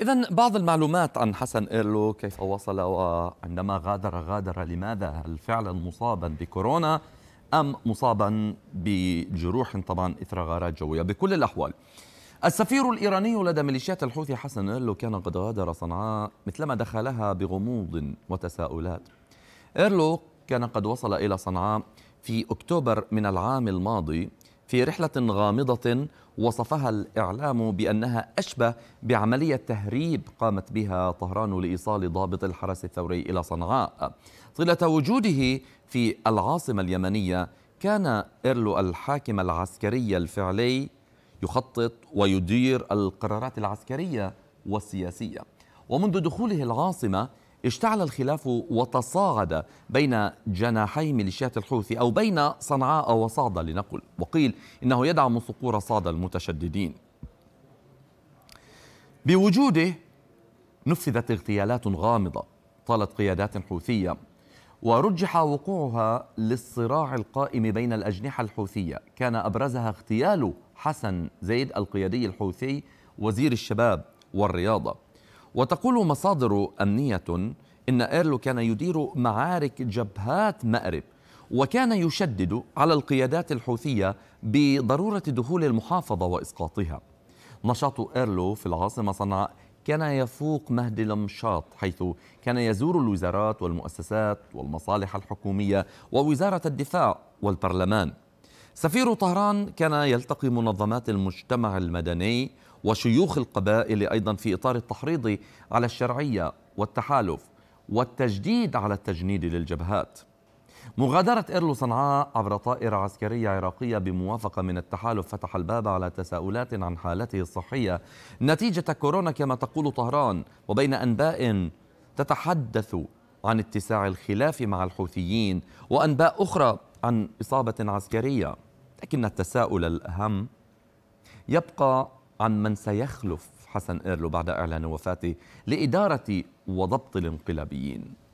إذا بعض المعلومات عن حسن إيرلو كيف وصل وعندما غادر غادر لماذا؟ هل فعلا مصابا بكورونا أم مصابا بجروح طبعا إثر غارات جوية بكل الأحوال السفير الإيراني لدى ميليشيات الحوثي حسن إيرلو كان قد غادر صنعاء مثلما دخلها بغموض وتساؤلات إيرلو كان قد وصل إلى صنعاء في أكتوبر من العام الماضي في رحلة غامضة وصفها الإعلام بأنها أشبه بعملية تهريب قامت بها طهران لإيصال ضابط الحرس الثوري إلى صنعاء طيلة وجوده في العاصمة اليمنية كان إيرلو الحاكم العسكري الفعلي يخطط ويدير القرارات العسكرية والسياسية ومنذ دخوله العاصمة اشتعل الخلاف وتصاعد بين جناحي ميليشيات الحوثي أو بين صنعاء وصعدة لنقل وقيل إنه يدعم صقور صعدة المتشددين بوجوده نفذت اغتيالات غامضة طالت قيادات حوثية ورجح وقوعها للصراع القائم بين الأجنحة الحوثية كان أبرزها اغتيال حسن زيد القيادي الحوثي وزير الشباب والرياضة وتقول مصادر أمنية إن إيرلو كان يدير معارك جبهات مأرب وكان يشدد على القيادات الحوثية بضرورة دخول المحافظة وإسقاطها نشاط إيرلو في العاصمة صنعاء كان يفوق مهد لمشاط حيث كان يزور الوزارات والمؤسسات والمصالح الحكومية ووزارة الدفاع والبرلمان سفير طهران كان يلتقي منظمات المجتمع المدني وشيوخ القبائل أيضا في إطار التحريض على الشرعية والتحالف والتجديد على التجنيد للجبهات مغادرة إيرلو صنعاء عبر طائرة عسكرية عراقية بموافقة من التحالف فتح الباب على تساؤلات عن حالته الصحية نتيجة كورونا كما تقول طهران وبين أنباء تتحدث عن اتساع الخلاف مع الحوثيين وأنباء أخرى عن إصابة عسكرية لكن التساؤل الأهم يبقى عن من سيخلف حسن إيرلو بعد إعلان وفاته لإدارة وضبط الانقلابيين